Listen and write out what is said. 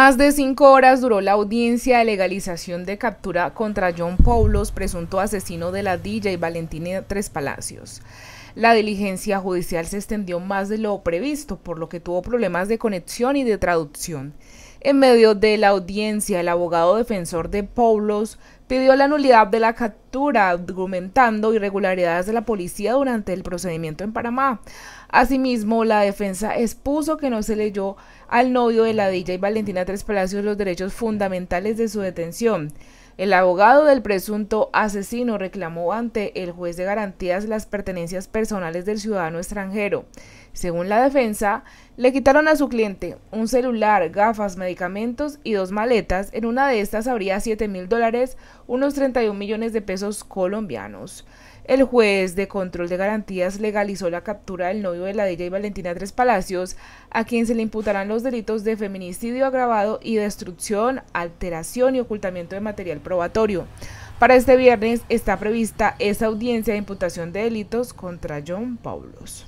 Más de cinco horas duró la audiencia de legalización de captura contra John Paulos, presunto asesino de la DJ Valentina Tres Palacios. La diligencia judicial se extendió más de lo previsto, por lo que tuvo problemas de conexión y de traducción. En medio de la audiencia, el abogado defensor de Poblos pidió la nulidad de la captura, argumentando irregularidades de la policía durante el procedimiento en Panamá. Asimismo, la defensa expuso que no se leyó al novio de la Villa y Valentina Tres Palacios los derechos fundamentales de su detención. El abogado del presunto asesino reclamó ante el juez de garantías las pertenencias personales del ciudadano extranjero. Según la defensa, le quitaron a su cliente un celular, gafas, medicamentos y dos maletas. En una de estas habría 7 mil dólares, unos 31 millones de pesos colombianos. El juez de control de garantías legalizó la captura del novio de la y Valentina Tres Palacios, a quien se le imputarán los delitos de feminicidio agravado y destrucción, alteración y ocultamiento de material para este viernes está prevista esa audiencia de imputación de delitos contra John Paulos.